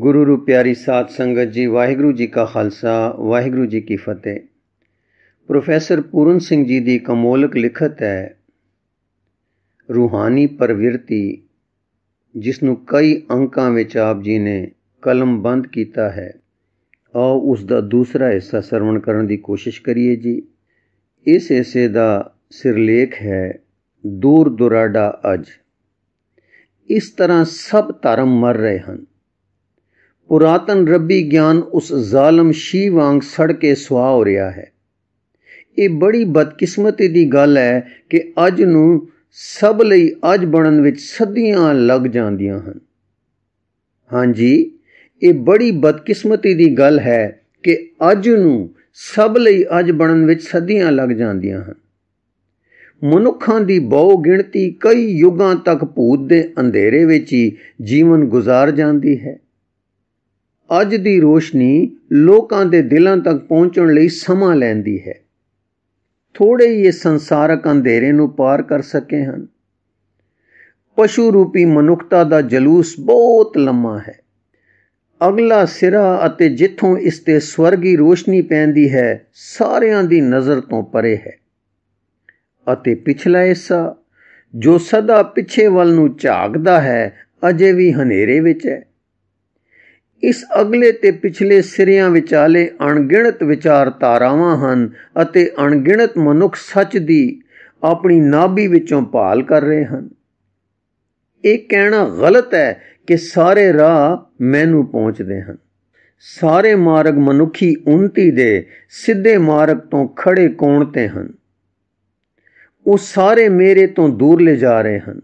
ਗੁਰੂ ਰੂ ਪਿਆਰੀ ਸਾਧ ਸੰਗਤ ਜੀ ਵਾਹਿਗੁਰੂ ਜੀ ਕਾ ਖਾਲਸਾ ਵਾਹਿਗੁਰੂ ਜੀ ਕੀ ਫਤਿਹ ਪ੍ਰੋਫੈਸਰ ਪੂਰਨ ਸਿੰਘ ਜੀ ਦੀ ਕਮੋਲਕ ਲਿਖਤ ਹੈ ਰੂਹਾਨੀ ਪਰਵਿਰਤੀ ਜਿਸ ਨੂੰ ਕਈ ਅੰਕਾਂ ਵਿੱਚ ਆਪ ਜੀ ਨੇ ਕਲਮ ਬੰਦ ਕੀਤਾ ਹੈ ਆ ਉਸ ਦਾ ਦੂਸਰਾ ਹਿੱਸਾ ਸਰਵਣ ਕਰਨ ਦੀ ਕੋਸ਼ਿਸ਼ ਕਰੀਏ ਜੀ ਇਸ ਹਿੱਸੇ ਦਾ ਸਿਰਲੇਖ ਹੈ ਦੂਰ ਦੁਰਾਡਾ ਅਜ ਇਸ ਤਰ੍ਹਾਂ ਸਭ ਧਰਮ ਮਰ ਰਹੇ ਹਨ ਪੁਰਾਤਨ ਰੱਬੀ ਗਿਆਨ ਉਸ ਜ਼ਾਲਮ ਸ਼ੀ ਵਾਂਗ ਸੜ ਕੇ ਸੁਆ ਹੋ ਰਿਹਾ ਹੈ ਇਹ ਬੜੀ ਬਦਕਿਸਮਤੀ ਦੀ ਗੱਲ ਹੈ ਕਿ ਅੱਜ ਨੂੰ ਸਭ ਲਈ ਅੱਜ ਬਣਨ ਵਿੱਚ ਸਦੀਆਂ ਲੱਗ ਜਾਂਦੀਆਂ ਹਨ ਹਾਂਜੀ ਇਹ ਬੜੀ ਬਦਕਿਸਮਤੀ ਦੀ ਗੱਲ ਹੈ ਕਿ ਅੱਜ ਨੂੰ ਸਭ ਲਈ ਅੱਜ ਬਣਨ ਵਿੱਚ ਸਦੀਆਂ ਲੱਗ ਜਾਂਦੀਆਂ ਹਨ ਮਨੁੱਖਾਂ ਦੀ ਬਹੁ ਗਿਣਤੀ ਕਈ ਯੁੱਗਾਂ ਤੱਕ ਭੂਤ ਦੇ ਅੰਧੇਰੇ ਵਿੱਚ ਹੀ ਜੀਵਨ ਗੁਜ਼ਾਰ ਜਾਂਦੀ ਹੈ ਅੱਜ ਦੀ ਰੋਸ਼ਨੀ ਲੋਕਾਂ ਦੇ ਦਿਲਾਂ ਤੱਕ ਪਹੁੰਚਣ ਲਈ ਸਮਾਂ ਲੈਂਦੀ ਹੈ ਥੋੜੇ ਹੀ ਇਹ ਸੰਸਾਰਕ ਅੰਧੇਰੇ ਨੂੰ ਪਾਰ ਕਰ ਸਕੇ ਹਨ ਪਸ਼ੂ ਰੂਪੀ ਮਨੁੱਖਤਾ ਦਾ ਜਲੂਸ ਬਹੁਤ ਲੰਮਾ ਹੈ ਅਗਲਾ ਸਿਰਾ ਅਤੇ ਜਿੱਥੋਂ ਇਸ ਤੇ ਸਵਰਗੀ ਰੋਸ਼ਨੀ ਪੈਂਦੀ ਹੈ ਸਾਰਿਆਂ ਦੀ ਨਜ਼ਰ ਤੋਂ ਪਰੇ ਹੈ ਅਤੇ ਪਿਛਲਾ ਹਿੱਸਾ ਜੋ ਸਦਾ ਪਿੱਛੇ ਵੱਲ ਨੂੰ ਝਾਕਦਾ ਹੈ ਅਜੇ ਵੀ ਹਨੇਰੇ ਵਿੱਚ ਹੈ ਇਸ ਅਗਲੇ ਤੇ ਪਿਛਲੇ ਸਿਰਿਆਂ ਵਿਚਾਲੇ ਅਣਗਿਣਤ ਵਿਚਾਰ ਤਾਰਾਵਾਂ ਹਨ ਅਤੇ ਅਣਗਿਣਤ ਮਨੁੱਖ ਸੱਚ ਦੀ ਆਪਣੀ ਨਾਭੀ ਵਿੱਚੋਂ ਭਾਲ ਕਰ ਰਹੇ ਹਨ ਇਹ ਕਹਿਣਾ ਗਲਤ ਹੈ ਕਿ ਸਾਰੇ ਰਾਹ ਮੈਨੂੰ ਪਹੁੰਚਦੇ ਹਨ ਸਾਰੇ ਮਾਰਗ ਮਨੁੱਖੀ ਉਨਤੀ ਦੇ ਸਿੱਧੇ ਮਾਰਗ ਤੋਂ ਖੜੇ ਕੋਣ ਤੇ ਹਨ ਉਹ ਸਾਰੇ ਮੇਰੇ ਤੋਂ ਦੂਰ ਲੈ ਜਾ ਰਹੇ ਹਨ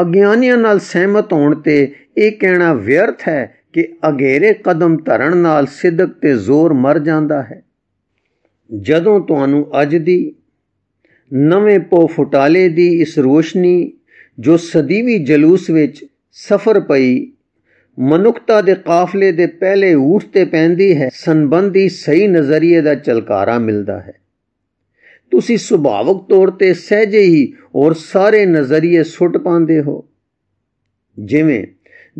ਅਗਿਆਨੀਆਂ ਨਾਲ ਸਹਿਮਤ ਹੋਣ ਤੇ ਇਹ ਕਹਿਣਾ ਵਿਅਰਥ ਹੈ ਕਿ ਅਗੇਰੇ ਕਦਮ ਧਰਨ ਨਾਲ ਸਿੱਧਕ ਤੇ ਜ਼ੋਰ ਮਰ ਜਾਂਦਾ ਹੈ ਜਦੋਂ ਤੁਹਾਨੂੰ ਅੱਜ ਦੀ ਨਵੇਂ ਪੋ ਫੁਟਾਲੇ ਦੀ ਇਸ ਰੋਸ਼ਨੀ ਜੋ ਸਦੀਵੀ ਜਲੂਸ ਵਿੱਚ ਸਫਰ ਪਈ ਮਨੁੱਖਤਾ ਦੇ ਕਾਫਲੇ ਦੇ ਪਹਿਲੇ ਊਠ ਤੇ ਪੈਂਦੀ ਹੈ ਸੰਬੰਧੀ ਸਹੀ ਨਜ਼ਰੀਏ ਦਾ ਚਲਕਾਰਾ ਮਿਲਦਾ ਹੈ ਤੁਸੀਂ ਸੁਭਾਵਕ ਤੌਰ ਤੇ ਸਹਿਜੇ ਹੀ ਔਰ ਸਾਰੇ ਨਜ਼ਰੀਏ ਸੁੱਟ ਪਾਉਂਦੇ ਹੋ ਜਿਵੇਂ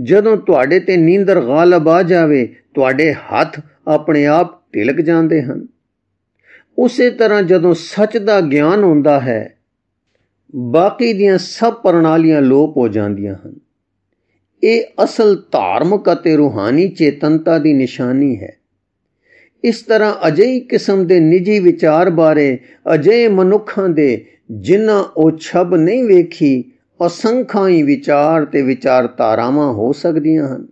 ਜਦੋਂ ਤੁਹਾਡੇ ਤੇ ਨੀਂਦਰ ਗਾਲਬ ਆ ਜਾਵੇ ਤੁਹਾਡੇ ਹੱਥ ਆਪਣੇ ਆਪ ਢਿਲਕ ਜਾਂਦੇ ਹਨ ਉਸੇ ਤਰ੍ਹਾਂ ਜਦੋਂ ਸੱਚ ਦਾ ਗਿਆਨ ਹੁੰਦਾ ਹੈ ਬਾਕੀ ਦੀਆਂ ਸਭ ਪ੍ਰਣਾਲੀਆਂ ਲੋਪ ਹੋ ਜਾਂਦੀਆਂ ਹਨ ਇਹ ਅਸਲ ਧਾਰਮਿਕ ਅਤੇ ਰੂਹਾਨੀ ਚੇਤਨਤਾ ਦੀ ਨਿਸ਼ਾਨੀ ਹੈ ਇਸ ਤਰ੍ਹਾਂ ਅਜਿਹੀ ਕਿਸਮ ਦੇ ਨਿੱਜੀ ਵਿਚਾਰ ਬਾਰੇ ਅਜਿਹੇ ਮਨੁੱਖਾਂ ਦੇ ਜਿਨ੍ਹਾਂ ਉਹ ਛਬ ਨਹੀਂ ਵੇਖੀ ਅਸੰਖਾਂ ਹੀ ਵਿਚਾਰ ਤੇ ਵਿਚਾਰ ਧਾਰਾਵਾਂ ਹੋ ਸਕਦੀਆਂ ਹਨ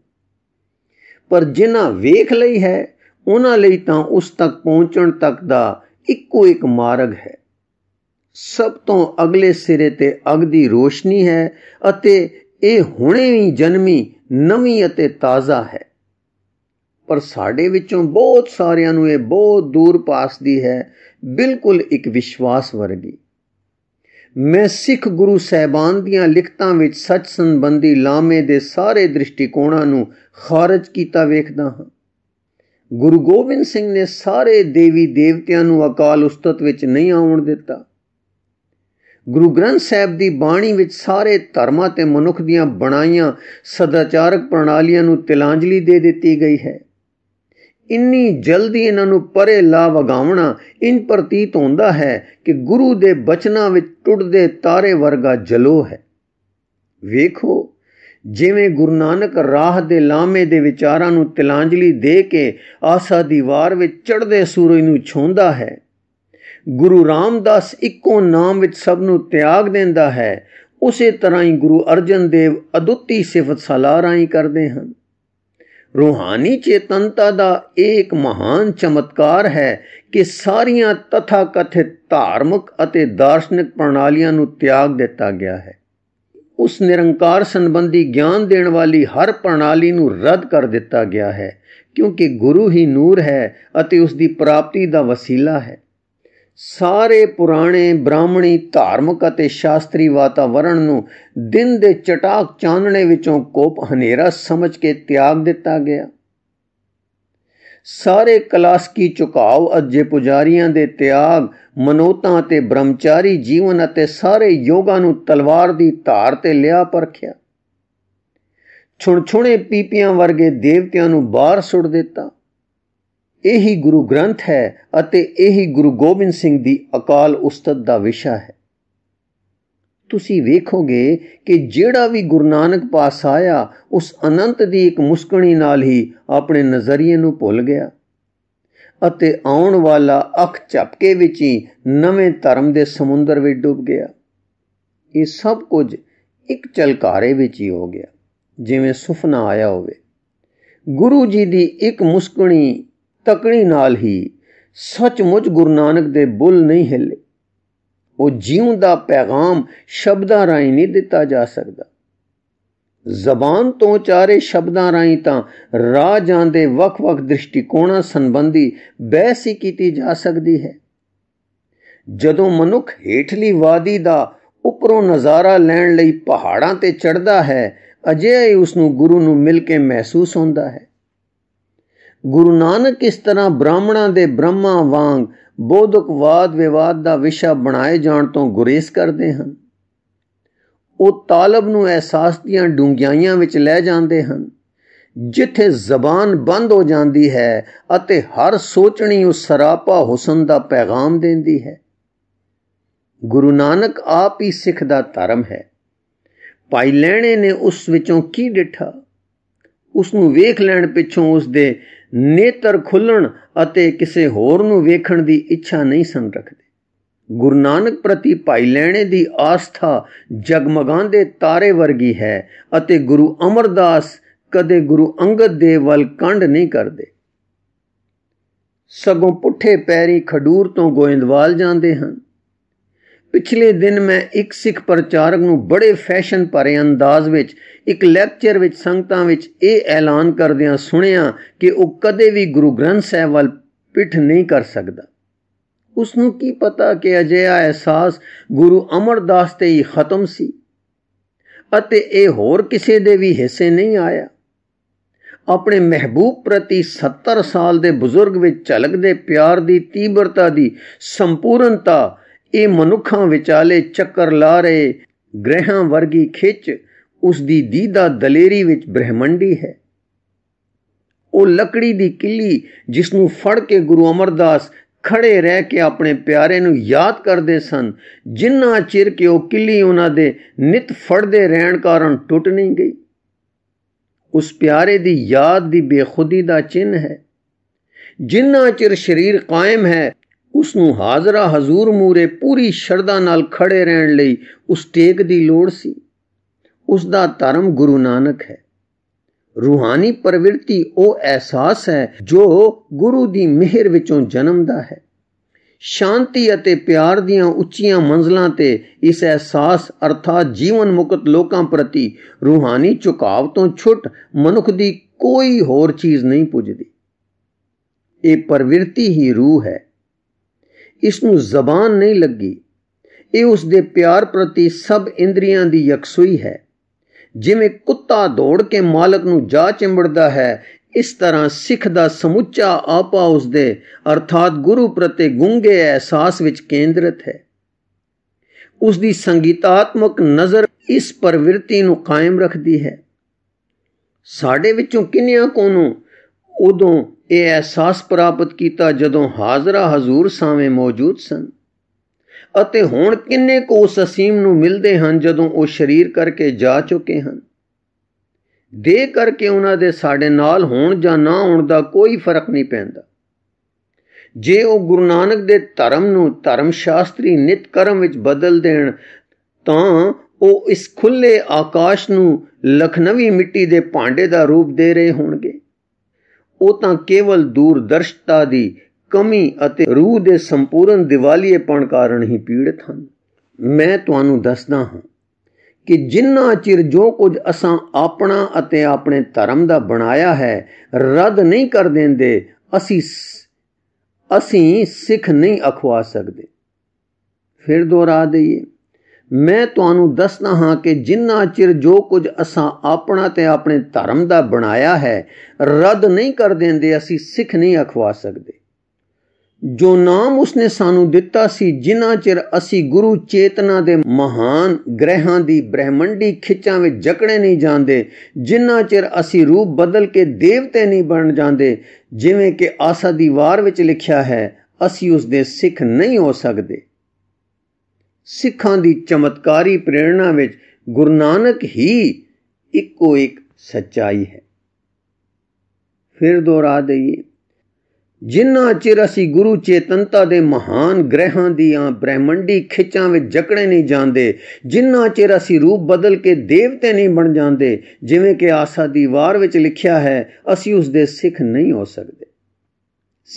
ਪਰ ਜਿਨ੍ਹਾਂ ਵੇਖ ਲਈ ਹੈ ਉਹਨਾਂ ਲਈ ਤਾਂ ਉਸ ਤੱਕ ਪਹੁੰਚਣ ਤੱਕ ਦਾ ਇੱਕੋ ਇੱਕ ਮਾਰਗ ਹੈ ਸਭ ਤੋਂ ਅਗਲੇ ਸਿਰੇ ਤੇ ਅਗ ਦੀ ਰੋਸ਼ਨੀ ਹੈ ਅਤੇ ਇਹ ਹੁਣੇ ਹੀ ਜਨਮੀ ਨਵੀਂ ਅਤੇ ਤਾਜ਼ਾ ਹੈ ਪਰ ਸਾਡੇ ਵਿੱਚੋਂ ਬਹੁਤ ਸਾਰਿਆਂ ਨੂੰ ਇਹ ਬਹੁਤ ਦੂਰ ਪਾਸ ਦੀ ਹੈ ਬਿਲਕੁਲ ਇੱਕ ਵਿਸ਼ਵਾਸ ਵਰਗੀ ਮੈਂ ਸਿੱਖ ਗੁਰੂ ਸਹਿਬਾਨ ਦੀਆਂ ਲਿਖਤਾਂ ਵਿੱਚ ਸੱਚ ਸੰਬੰਧੀ ਲਾਮੇ ਦੇ ਸਾਰੇ ਦ੍ਰਿਸ਼ਟੀਕੋਣਾਂ ਨੂੰ ਖਾਰਜ ਕੀਤਾ ਵੇਖਦਾ ਹਾਂ ਗੁਰੂ ਗੋਬਿੰਦ ਸਿੰਘ ਨੇ ਸਾਰੇ ਦੇਵੀ ਦੇਵਤਿਆਂ ਨੂੰ ਅਕਾਲ ਉਸਤਤ ਵਿੱਚ ਨਹੀਂ ਆਉਣ ਦਿੱਤਾ ਗੁਰੂ ਗ੍ਰੰਥ ਸਾਹਿਬ ਦੀ ਬਾਣੀ ਵਿੱਚ ਸਾਰੇ ਧਰਮਾਂ ਤੇ ਮਨੁੱਖ ਦੀਆਂ ਬਣਾਈਆਂ ਸਦਾਚਾਰਕ ਪ੍ਰਣਾਲੀਆਂ ਨੂੰ ਤਿਲਾਂਜਲੀ ਦੇ ਦਿੱਤੀ ਗਈ ਹੈ ਇੰਨੀ ਜਲਦੀ ਇਹਨਾਂ ਨੂੰ ਪਰੇ ਲਾ ਵਗਾਉਣਾ ਇਨ ਪ੍ਰਤੀਤ ਹੁੰਦਾ ਹੈ ਕਿ ਗੁਰੂ ਦੇ ਬਚਨਾਂ ਵਿੱਚ ਟੁੱਟਦੇ ਤਾਰੇ ਵਰਗਾ ਜਲੋ ਹੈ ਵੇਖੋ ਜਿਵੇਂ ਗੁਰੂ ਨਾਨਕ ਰਾਹ ਦੇ ਲਾਮੇ ਦੇ ਵਿਚਾਰਾਂ ਨੂੰ ਤਿਲਾਂਜਲੀ ਦੇ ਕੇ ਆਸਾ ਦੀਵਾਰ ਵਿੱਚ ਚੜ੍ਹਦੇ ਸੂਰਜ ਨੂੰ ਛੋਂਦਾ ਹੈ ਗੁਰੂ ਰਾਮਦਾਸ ਇੱਕੋ ਨਾਮ ਵਿੱਚ ਸਭ ਨੂੰ ਤਿਆਗ ਦਿੰਦਾ ਹੈ ਉਸੇ ਤਰ੍ਹਾਂ ਹੀ ਗੁਰੂ ਅਰਜਨ ਦੇਵ ਅਦੁੱਤੀ ਸਿਫਤ ਸਲਾਹ ਰਾਈ ਕਰਦੇ ਹਨ ਰੂਹਾਨੀ ਚੇਤਨਤਾ ਦਾ ਇੱਕ ਮਹਾਨ ਚਮਤਕਾਰ ਹੈ ਕਿ ਸਾਰੀਆਂ ਤਥਾ ਕਥਿਤ ਧਾਰਮਿਕ ਅਤੇ ਦਾਰਸ਼ਨਿਕ ਪ੍ਰਣਾਲੀਆਂ ਨੂੰ ਤਿਆਗ ਦਿੱਤਾ ਗਿਆ ਹੈ ਉਸ ਨਿਰੰਕਾਰ ਸੰਬੰਧੀ ਗਿਆਨ ਦੇਣ ਵਾਲੀ ਹਰ ਪ੍ਰਣਾਲੀ ਨੂੰ ਰੱਦ ਕਰ ਦਿੱਤਾ ਗਿਆ ਹੈ ਕਿਉਂਕਿ ਗੁਰੂ ਹੀ ਨੂਰ ਹੈ ਅਤੇ ਉਸ ਦੀ ਪ੍ਰਾਪਤੀ ਦਾ ਵਸੀਲਾ ਹੈ ਸਾਰੇ ਪੁਰਾਣੇ ਬ੍ਰਾਹਮਣੀ ਧਾਰਮਿਕ ਅਤੇ ਸ਼ਾਸਤਰੀ ਵਾਤਾਵਰਣ ਨੂੰ ਦਿਨ ਦੇ ਚਟਾਕ ਚਾਨਣੇ ਵਿੱਚੋਂ ਕੋਪ ਹਨੇਰਾ ਸਮਝ ਕੇ ਤਿਆਗ ਦਿੱਤਾ ਗਿਆ ਸਾਰੇ ਕਲਾਸਕੀ ਝੁਕਾਅ ਅਜੇ ਪੁਜਾਰੀਆਂ ਦੇ ਤਿਆਗ ਮਨੋਤਾ ਤੇ ਬ੍ਰਹਮਚਾਰੀ ਜੀਵਨ ਅਤੇ ਸਾਰੇ ਯੋਗਾ ਨੂੰ ਤਲਵਾਰ ਦੀ ਧਾਰ ਤੇ ਲਿਆ ਪਰਖਿਆ ਛੁਣਛੁਣੇ ਪੀਪੀਆਂ ਵਰਗੇ ਦੇਵਤਿਆਂ ਨੂੰ ਬਾਹਰ ਸੁੱਟ ਦਿੱਤਾ ਇਹੀ ਗੁਰੂ ਗ੍ਰੰਥ ਹੈ ਅਤੇ ਇਹੀ ਗੁਰੂ ਗੋਬਿੰਦ ਸਿੰਘ ਦੀ ਅਕਾਲ ਉਸਤਤ ਦਾ ਵਿਸ਼ਾ ਹੈ ਤੁਸੀਂ ਵੇਖੋਗੇ ਕਿ ਜਿਹੜਾ ਵੀ ਗੁਰੂ ਨਾਨਕ ਪਾਸ ਆਇਆ ਉਸ ਅਨੰਤ ਦੀ ਇੱਕ ਮੁਸਕਣੀ ਨਾਲ ਹੀ ਆਪਣੇ ਨਜ਼ਰੀਏ ਨੂੰ ਭੁੱਲ ਗਿਆ ਅਤੇ ਆਉਣ ਵਾਲਾ ਅੱਖ ਝਪਕੇ ਵਿੱਚ ਹੀ ਨਵੇਂ ਧਰਮ ਦੇ ਸਮੁੰਦਰ ਵਿੱਚ ਡੁੱਬ ਗਿਆ ਇਹ ਸਭ ਕੁਝ ਇੱਕ ਚਲਕਾਰੇ ਵਿੱਚ ਹੀ ਹੋ ਗਿਆ ਜਿਵੇਂ ਸੁਪਨਾ ਆਇਆ ਹੋਵੇ ਗੁਰੂ ਜੀ ਦੀ ਇੱਕ ਮੁਸਕਣੀ ਤਕੜੀ ਨਾਲ ਹੀ ਸੱਚਮੁੱਚ ਗੁਰੂ ਨਾਨਕ ਦੇ ਬੁੱਲ ਨਹੀਂ ਹਿੱਲੇ ਉਹ ਜੀਵ ਦਾ ਪੈਗਾਮ ਸ਼ਬਦਾਂ ਰਾਹੀਂ ਨਹੀਂ ਦਿੱਤਾ ਜਾ ਸਕਦਾ ਜ਼ਬਾਨ ਤੋਂ ਚਾਰੇ ਸ਼ਬਦਾਂ ਰਾਹੀਂ ਤਾਂ ਰਾਹ ਜਾਂਦੇ ਵੱਖ-ਵੱਖ ਦ੍ਰਿਸ਼ਟੀਕੋਣਾਂ ਸੰਬੰਧੀ ਬਹਿਸ ਹੀ ਕੀਤੀ ਜਾ ਸਕਦੀ ਹੈ ਜਦੋਂ ਮਨੁੱਖ ਹੇਠਲੀ ਵਾਦੀ ਦਾ ਉਪਰੋਂ ਨਜ਼ਾਰਾ ਲੈਣ ਲਈ ਪਹਾੜਾਂ ਤੇ ਚੜਦਾ ਹੈ ਅਜੇ ਹੀ ਉਸ ਨੂੰ ਗੁਰੂ ਨੂੰ ਮਿਲ ਕੇ ਮਹਿਸੂਸ ਹੁੰਦਾ ਹੈ ਗੁਰੂ ਨਾਨਕ ਇਸ ਤਰ੍ਹਾਂ ਬ੍ਰਾਹਮਣਾਂ ਦੇ ਬ੍ਰਹਮਾ ਵਾਂਗ ਬੋਧਕ ਵਾਦ ਵਿਵਾਦ ਦਾ ਵਿਸ਼ਾ ਬਣਾਏ ਜਾਣ ਤੋਂ ਗੁਰੇਜ਼ ਕਰਦੇ ਹਨ ਉਹ ਤਾਲਬ ਨੂੰ ਅਹਿਸਾਸ ਦੀਆਂ ਡੂੰਘਾਈਆਂ ਵਿੱਚ ਲੈ ਜਾਂਦੇ ਹਨ ਜਿੱਥੇ ਜ਼ਬਾਨ ਬੰਦ ਹੋ ਜਾਂਦੀ ਹੈ ਅਤੇ ਹਰ ਸੋਚਣੀ ਉਸ ਸਰਾਪਾ ਹੁਸਨ ਦਾ ਪੈਗਾਮ ਦਿੰਦੀ ਹੈ ਗੁਰੂ ਨਾਨਕ ਆਪ ਹੀ ਸਿੱਖ ਦਾ ਧਰਮ ਹੈ ਪਾਈ ਲੈਣੇ ਨੇ ਉਸ ਵਿੱਚੋਂ ਕੀ ਡਿਠਾ ਉਸ ਨੂੰ ਵੇਖ ਲੈਣ ਪਿੱਛੋਂ ਉਸ ਦੇ ਨੇਤਰ ਖੁੱਲਣ ਅਤੇ ਕਿਸੇ ਹੋਰ ਨੂੰ ਵੇਖਣ ਦੀ ਇੱਛਾ ਨਹੀਂ ਸੰ ਰੱਖਦੇ ਗੁਰੂ ਨਾਨਕ ਪ੍ਰਤੀ ਭਾਈ ਲੈਣੇ ਦੀ ਆਸਥਾ ਜਗਮਗਾਉਂਦੇ ਤਾਰੇ ਵਰਗੀ ਹੈ ਅਤੇ ਗੁਰੂ ਅਮਰਦਾਸ ਕਦੇ ਗੁਰੂ ਅੰਗਦ ਦੇਵ ਵੱਲ ਕੰਡ ਨਹੀਂ ਕਰਦੇ ਸਗੋਂ ਪੁੱਠੇ ਪੈਰੀ ਖਡੂਰ ਤੋਂ ਗੋਇੰਦਵਾਲ ਜਾਂਦੇ ਹਨ ਪਿਛਲੇ ਦਿਨ ਮੈਂ ਇੱਕ ਸਿੱਖ ਪ੍ਰਚਾਰਕ ਨੂੰ ਬੜੇ ਫੈਸ਼ਨ ਭਰੇ ਅੰਦਾਜ਼ ਵਿੱਚ ਇੱਕ ਲੈਕਚਰ ਵਿੱਚ ਸੰਗਤਾਂ ਵਿੱਚ ਇਹ ਐਲਾਨ ਕਰਦਿਆਂ ਸੁਣਿਆ ਕਿ ਉਹ ਕਦੇ ਵੀ ਗੁਰੂ ਗ੍ਰੰਥ ਸਾਹਿਬ ਵੱਲ ਪਿੱਠ ਨਹੀਂ ਕਰ ਸਕਦਾ ਉਸ ਨੂੰ ਕੀ ਪਤਾ ਕਿ ਅਜਿਹਾ ਅਹਿਸਾਸ ਗੁਰੂ ਅਮਰਦਾਸ ਤੇ ਹੀ ਖਤਮ ਸੀ ਅਤੇ ਇਹ ਹੋਰ ਕਿਸੇ ਦੇ ਵੀ ਹਿੱਸੇ ਨਹੀਂ ਆਇਆ ਆਪਣੇ ਮਹਿਬੂਬ ਪ੍ਰਤੀ 70 ਸਾਲ ਦੇ ਬਜ਼ੁਰਗ ਵਿੱਚ ਝਲਕਦੇ ਪਿਆਰ ਦੀ ਤੀਬਰਤਾ ਦੀ ਸੰਪੂਰਨਤਾ ਇਹ ਮਨੁੱਖਾਂ ਵਿਚਾਲੇ ਚੱਕਰ ਲਾ ਰਹੇ ਗ੍ਰਹਿਾਂ ਵਰਗੀ ਖਿੱਚ ਉਸ ਦੀ ਦੀਦਾ ਦਲੇਰੀ ਵਿੱਚ ਬ੍ਰਹਿਮੰਡੀ ਹੈ ਉਹ ਲੱਕੜੀ ਦੀ ਕਿੱਲੀ ਜਿਸ ਨੂੰ ਫੜ ਕੇ ਗੁਰੂ ਅਮਰਦਾਸ ਖੜੇ ਰਹਿ ਕੇ ਆਪਣੇ ਪਿਆਰੇ ਨੂੰ ਯਾਦ ਕਰਦੇ ਸਨ ਜਿੰਨਾ ਚਿਰ ਕਿ ਉਹ ਕਿੱਲੀ ਉਹਨਾਂ ਦੇ ਨਿਤ ਫੜਦੇ ਰਹਿਣ ਕਾਰਨ ਟੁੱਟ ਨਹੀਂ ਗਈ ਉਸ ਪਿਆਰੇ ਦੀ ਯਾਦ ਦੀ ਬੇਖੁਦੀ ਦਾ ਚਿੰਨ ਹੈ ਜਿੰਨਾ ਚਿਰ ਸਰੀਰ ਕਾਇਮ ਹੈ ਉਸ ਨੂੰ ਹਾਜ਼ਰਾ ਹਜ਼ੂਰ ਮੂਰੇ ਪੂਰੀ ਸ਼ਰਧਾ ਨਾਲ ਖੜੇ ਰਹਿਣ ਲਈ ਉਸ ਟੇਕ ਦੀ ਲੋੜ ਸੀ ਉਸ ਦਾ ਧਰਮ ਗੁਰੂ ਨਾਨਕ ਹੈ ਰੂਹਾਨੀ ਪ੍ਰਵਿਰਤੀ ਉਹ ਅਹਿਸਾਸ ਹੈ ਜੋ ਗੁਰੂ ਦੀ ਮਿਹਰ ਵਿੱਚੋਂ ਜਨਮਦਾ ਹੈ ਸ਼ਾਂਤੀ ਅਤੇ ਪਿਆਰ ਦੀਆਂ ਉੱਚੀਆਂ ਮੰਜ਼ਲਾਂ ਤੇ ਇਸ ਅਹਿਸਾਸ ਅਰਥਾ ਜੀਵਨ ਮੁਕਤ ਲੋਕਾਂ ਪ੍ਰਤੀ ਰੂਹਾਨੀ ਝੁਕਾਵ ਤੋਂ ਛੁੱਟ ਮਨੁੱਖ ਦੀ ਕੋਈ ਹੋਰ ਚੀਜ਼ ਨਹੀਂ ਪੁੱਜਦੀ ਇਹ ਪ੍ਰਵਿਰਤੀ ਹੀ ਰੂਹ ਹੈ ਇਸ ਨੂੰ ਜ਼ਬਾਨ ਨਹੀਂ ਲੱਗੀ ਇਹ ਉਸ ਦੇ ਪਿਆਰ ਪ੍ਰਤੀ ਸਭ ਇੰਦਰੀਆਂ ਦੀ ਯਕਸੂਈ ਹੈ ਜਿਵੇਂ ਕੁੱਤਾ ਦੌੜ ਕੇ ਮਾਲਕ ਨੂੰ ਜਾ ਚਿੰਬੜਦਾ ਹੈ ਇਸ ਤਰ੍ਹਾਂ ਸਿੱਖ ਦਾ ਸਮੁੱਚਾ ਆਪਾ ਉਸ ਦੇ ਅਰਥਾਤ ਗੁਰੂ ਪ੍ਰਤੀ ਗੁੰਗੇ ਅਹਿਸਾਸ ਵਿੱਚ ਕੇਂਦਰਿਤ ਹੈ ਉਸ ਦੀ ਸੰਗੀਤਾਤਮਕ ਨਜ਼ਰ ਇਸ ਪ੍ਰਵਿਰਤੀ ਨੂੰ ਕਾਇਮ ਰੱਖਦੀ ਹੈ ਸਾਡੇ ਵਿੱਚੋਂ ਕਿੰਨਿਆਂ ਕੋ ਨੂੰ ਉਦੋਂ ਇਹ ਅਹਿਸਾਸ ਪ੍ਰਾਪਤ ਕੀਤਾ ਜਦੋਂ ਹਾਜ਼ਰਾ ਹਜ਼ੂਰ ਸਾਵੇਂ ਮੌਜੂਦ ਸਨ ਅਤੇ ਹੁਣ ਕਿੰਨੇ ਕੋ ਉਸ ਅਸੀਮ ਨੂੰ ਮਿਲਦੇ ਹਨ ਜਦੋਂ ਉਹ ਸ਼ਰੀਰ ਕਰਕੇ ਜਾ ਚੁੱਕੇ ਹਨ ਦੇ ਕਰਕੇ ਉਹਨਾਂ ਦੇ ਸਾਡੇ ਨਾਲ ਹੋਣ ਜਾਂ ਨਾ ਹੋਣ ਦਾ ਕੋਈ ਫਰਕ ਨਹੀਂ ਪੈਂਦਾ ਜੇ ਉਹ ਗੁਰੂ ਨਾਨਕ ਦੇ ਧਰਮ ਨੂੰ ਧਰਮ ਸ਼ਾਸਤਰੀ ਨਿਤ ਕਰਮ ਵਿੱਚ ਬਦਲ ਦੇਣ ਤਾਂ ਉਹ ਇਸ ਖੁੱਲੇ ਆਕਾਸ਼ ਨੂੰ ਲਖਨਵੀ ਮਿੱਟੀ ਦੇ ਭਾਂਡੇ ਦਾ ਰੂਪ ਦੇ ਰਹੇ ਹੋਣਗੇ ਉਹ ਤਾਂ ਕੇਵਲ ਦੂਰਦਰਸ਼ਤਾ ਦੀ ਕਮੀ ਅਤੇ ਰੂਹ ਦੇ ਸੰਪੂਰਨ ਦਿਵਾਲੀਏਪਣ ਕਾਰਨ ਹੀ ਪੀੜਤ ਹਨ ਮੈਂ ਤੁਹਾਨੂੰ ਦੱਸਦਾ ਹਾਂ ਕਿ ਜਿੰਨਾ ਚਿਰ ਜੋ ਕੁਝ ਅਸਾਂ ਆਪਣਾ ਅਤੇ ਆਪਣੇ ਧਰਮ ਦਾ ਬਣਾਇਆ ਹੈ ਰੱਦ ਨਹੀਂ ਕਰ ਦਿੰਦੇ ਅਸੀਂ ਅਸੀਂ ਸਿੱਖ ਨਹੀਂ ਅਖਵਾ ਸਕਦੇ ਫਿਰ ਦੁਹਰਾ ਦਈਏ ਮੈਂ ਤੁਹਾਨੂੰ ਦੱਸਣਾ ਹਾਂ ਕਿ ਜਿੰਨਾ ਚਿਰ ਜੋ ਕੁਝ ਅਸਾਂ ਆਪਣਾ ਤੇ ਆਪਣੇ ਧਰਮ ਦਾ ਬਣਾਇਆ ਹੈ ਰੱਦ ਨਹੀਂ ਕਰ ਦਿੰਦੇ ਅਸੀਂ ਸਿੱਖ ਨਹੀਂ ਅਖਵਾ ਸਕਦੇ ਜੋ ਨਾਮ ਉਸਨੇ ਸਾਨੂੰ ਦਿੱਤਾ ਸੀ ਜਿੰਨਾ ਚਿਰ ਅਸੀਂ ਗੁਰੂ ਚੇਤਨਾ ਦੇ ਮਹਾਨ ਗ੍ਰਹਿਾਂ ਦੀ ਬ੍ਰਹਿਮੰਡੀ ਖਿੱਚਾਂ ਵਿੱਚ ਜਕੜੇ ਨਹੀਂ ਜਾਂਦੇ ਜਿੰਨਾ ਚਿਰ ਅਸੀਂ ਰੂਪ ਬਦਲ ਕੇ ਦੇਵਤੇ ਨਹੀਂ ਬਣ ਜਾਂਦੇ ਜਿਵੇਂ ਕਿ ਆਸਾ ਦੀ ਵਾਰ ਵਿੱਚ ਲਿਖਿਆ ਹੈ ਅਸੀਂ ਉਸ ਦੇ ਸਿੱਖ ਨਹੀਂ ਹੋ ਸਕਦੇ ਸਿੱਖਾਂ ਦੀ ਚਮਤਕਾਰੀ ਪ੍ਰੇਰਣਾ ਵਿੱਚ ਗੁਰੂ ਨਾਨਕ ਹੀ ਇੱਕੋ ਇੱਕ ਸਚਾਈ ਹੈ ਫਿਰ ਦੁਹਰਾ ਦਈਏ ਜਿੰਨਾ ਚਿਰ ਅਸੀਂ ਗੁਰੂ ਚੇਤਨਤਾ ਦੇ ਮਹਾਨ ਗ੍ਰਹਿਾਂ ਦੀਆਂ ਬ੍ਰਹਿਮੰਡੀ ਖਿੱਚਾਂ ਵਿੱਚ ਜਕੜੇ ਨਹੀਂ ਜਾਂਦੇ ਜਿੰਨਾ ਚਿਰ ਅਸੀਂ ਰੂਪ ਬਦਲ ਕੇ ਦੇਵਤੇ ਨਹੀਂ ਬਣ ਜਾਂਦੇ ਜਿਵੇਂ ਕਿ ਆਸਾ ਦੀ ਵਾਰ ਵਿੱਚ ਲਿਖਿਆ ਹੈ ਅਸੀਂ ਉਸ ਦੇ ਸਿੱਖ ਨਹੀਂ ਹੋ ਸਕਦੇ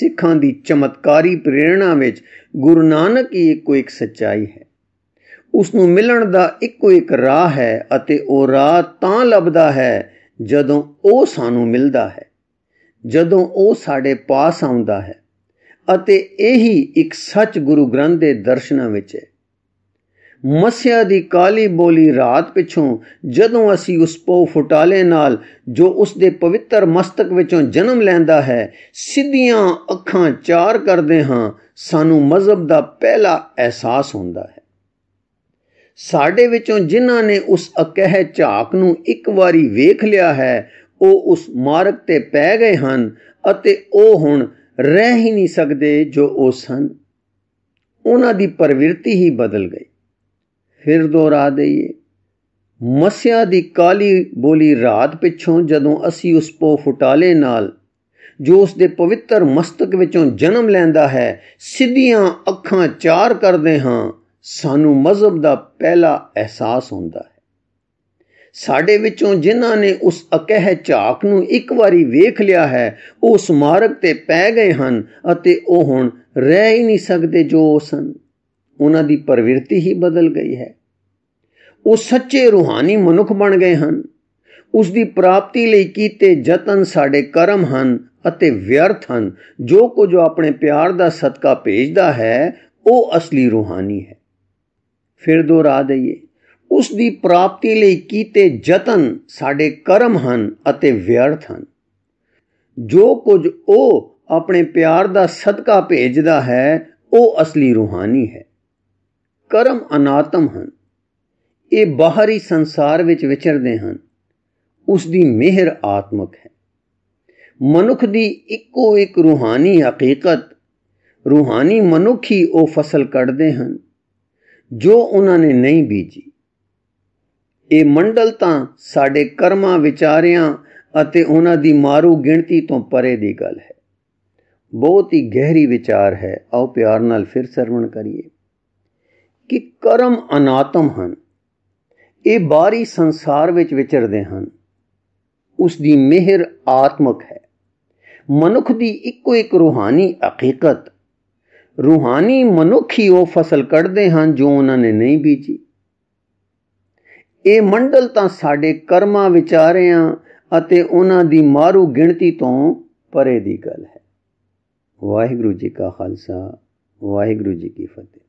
ਸਿੱਖਾਂ ਦੀ ਚਮਤਕਾਰੀ ਪ੍ਰੇਰਣਾ ਵਿੱਚ ਗੁਰੂ ਨਾਨਕ ਹੀ ਇੱਕੋ ਇੱਕ ਸਚਾਈ ਹੈ ਉਸ ਨੂੰ ਮਿਲਣ ਦਾ ਇੱਕੋ ਇੱਕ ਰਾਹ ਹੈ ਅਤੇ ਉਹ ਰਾਹ ਤਾਂ ਲੱਭਦਾ ਹੈ ਜਦੋਂ ਉਹ ਸਾਨੂੰ ਮਿਲਦਾ ਹੈ ਜਦੋਂ ਉਹ ਸਾਡੇ ਪਾਸ ਆਉਂਦਾ ਹੈ ਅਤੇ ਇਹੀ ਇੱਕ ਸੱਚ ਗੁਰੂ ਗ੍ਰੰਥ ਦੇ ਦਰਸ਼ਨਾਂ ਵਿੱਚ ਹੈ ਮਸਿਆ ਦੀ ਕਾਲੀ ਬੋਲੀ ਰਾਤ ਪਿਛੋਂ ਜਦੋਂ ਅਸੀਂ ਉਸ ਪੋ ਫੁਟਾਲੇ ਨਾਲ ਜੋ ਉਸ ਦੇ ਪਵਿੱਤਰ ਮਸਤਕ ਵਿੱਚੋਂ ਜਨਮ ਲੈਂਦਾ ਹੈ ਸਿੱਧੀਆਂ ਅੱਖਾਂ ਚਾਰ ਕਰਦੇ ਹਾਂ ਸਾਨੂੰ ਮਜ਼ਬ ਦਾ ਪਹਿਲਾ ਅਹਿਸਾਸ ਹੁੰਦਾ ਹੈ ਸਾਡੇ ਵਿੱਚੋਂ ਜਿਨ੍ਹਾਂ ਨੇ ਉਸ ਅਕਹਿ ਝਾਕ ਨੂੰ ਇੱਕ ਵਾਰੀ ਵੇਖ ਲਿਆ ਹੈ ਉਹ ਉਸ ਮਾਰਗ ਤੇ ਪੈ ਗਏ ਹਨ ਅਤੇ ਉਹ ਹੁਣ ਰਹਿ ਹੀ ਨਹੀਂ ਸਕਦੇ ਜੋ ਉਹ ਸਨ ਉਹਨਾਂ ਦੀ ਪ੍ਰਵਿਰਤੀ ਹੀ ਬਦਲ ਗਈ ਫਿਰ ਦੁਹਰਾ ਦਈਏ ਮਸਿਆ ਦੀ ਕਾਲੀ ਬੋਲੀ ਰਾਤ ਪਿੱਛੋਂ ਜਦੋਂ ਅਸੀਂ ਉਸ ਪੋ ਫੁਟਾਲੇ ਨਾਲ ਜੋ ਉਸ ਦੇ ਪਵਿੱਤਰ ਮਸਤਕ ਵਿੱਚੋਂ ਜਨਮ ਲੈਂਦਾ ਹੈ ਸਿੱਧੀਆਂ ਅੱਖਾਂ ਚਾਰ ਕਰਦੇ ਹਾਂ ਸਾਨੂੰ ਮਜ਼ਹਬ ਦਾ ਪਹਿਲਾ ਅਹਿਸਾਸ ਹੁੰਦਾ ਹੈ ਸਾਡੇ ਵਿੱਚੋਂ ਜਿਨ੍ਹਾਂ ਨੇ ਉਸ ਅਕਹਿ ਝਾਕ ਨੂੰ ਇੱਕ ਵਾਰੀ ਵੇਖ ਲਿਆ ਹੈ ਉਹ ਸਮਾਰਕ ਤੇ ਪੈ ਗਏ ਹਨ ਅਤੇ ਉਹ ਹੁਣ ਰਹਿ ਹੀ ਨਹੀਂ ਸਕਦੇ ਜੋ ਸਨ ਉਹਨਾਂ ਦੀ ਪ੍ਰਵਿਰਤੀ ਹੀ ਬਦਲ ਗਈ ਹੈ ਉਹ ਸੱਚੇ ਰੂਹਾਨੀ ਮਨੁੱਖ ਬਣ ਗਏ ਹਨ ਉਸ ਦੀ ਪ੍ਰਾਪਤੀ ਲਈ ਕੀਤੇ ਯਤਨ ਸਾਡੇ ਕਰਮ ਹਨ ਅਤੇ ਵਿਅਰਥ ਹਨ ਜੋ ਕੁਝ ਆਪਣੇ ਪਿਆਰ ਦਾ ਸਦਕਾ ਭੇਜਦਾ ਹੈ ਉਹ ਅਸਲੀ ਰੂਹਾਨੀ ਹੈ ਫਿਰ ਦੁਹਰਾ ਦਈਏ ਉਸ ਦੀ ਪ੍ਰਾਪਤੀ ਲਈ ਕੀਤੇ ਯਤਨ ਸਾਡੇ ਕਰਮ ਹਨ ਅਤੇ ਵਿਅਰਥ ਹਨ ਜੋ ਕੁਝ ਉਹ ਆਪਣੇ ਪਿਆਰ ਦਾ ਸਦਕਾ ਭੇਜਦਾ ਹੈ ਉਹ ਅਸਲੀ ਰੂਹਾਨੀ ਹੈ ਕਰਮ ਅਨਾਤਮ ਹਨ ਇਹ ਬਾਹਰੀ ਸੰਸਾਰ ਵਿੱਚ ਵਿਚਰਦੇ ਹਨ ਉਸ ਦੀ ਮਿਹਰ ਆਤਮਕ ਹੈ ਮਨੁੱਖ ਦੀ ਇੱਕੋ ਇੱਕ ਰੂਹਾਨੀ ਹਕੀਕਤ ਰੂਹਾਨੀ ਮਨੁੱਖੀ ਉਹ ਫਸਲ ਕੱਢਦੇ ਹਨ ਜੋ ਉਹਨਾਂ ਨੇ ਨਹੀਂ ਬੀਜੀ ਇਹ ਮੰਡਲ ਤਾਂ ਸਾਡੇ ਕਰਮਾਂ ਵਿਚਾਰਿਆਂ ਅਤੇ ਉਹਨਾਂ ਦੀ ਮਾਰੂ ਗਿਣਤੀ ਤੋਂ ਪਰੇ ਦੀ ਗੱਲ ਹੈ ਬਹੁਤ ਹੀ ਗਹਿਰੀ ਵਿਚਾਰ ਹੈ ਆਓ ਪਿਆਰ ਨਾਲ ਫਿਰ ਸਰਵਣ ਕਰੀਏ ਕਿ ਕਰਮ ਅਨਾਤਮ ਹਨ ਇਹ ਬਾਹਰੀ ਸੰਸਾਰ ਵਿੱਚ ਵਿਚਰਦੇ ਹਨ ਉਸ ਦੀ ਮਿਹਰ ਆਤਮਕ ਹੈ ਮਨੁੱਖ ਦੀ ਇੱਕੋ ਇੱਕ ਰੂਹਾਨੀ ਹਕੀਕਤ ਰੂਹਾਨੀ ਮਨੁੱਖੀ ਉਹ ਫਸਲ ਕੱਢਦੇ ਹਨ ਜੋ ਉਹਨਾਂ ਨੇ ਨਹੀਂ ਬੀਜੀ ਇਹ ਮੰਡਲ ਤਾਂ ਸਾਡੇ ਕਰਮਾਂ ਵਿਚਾਰਿਆਂ ਅਤੇ ਉਹਨਾਂ ਦੀ ਮਾਰੂ ਗਿਣਤੀ ਤੋਂ ਪਰੇ ਦੀ ਗੱਲ ਹੈ ਵਾਹਿਗੁਰੂ ਜੀ ਕਾ ਖਾਲਸਾ ਵਾਹਿਗੁਰੂ ਜੀ ਕੀ ਫਤਿਹ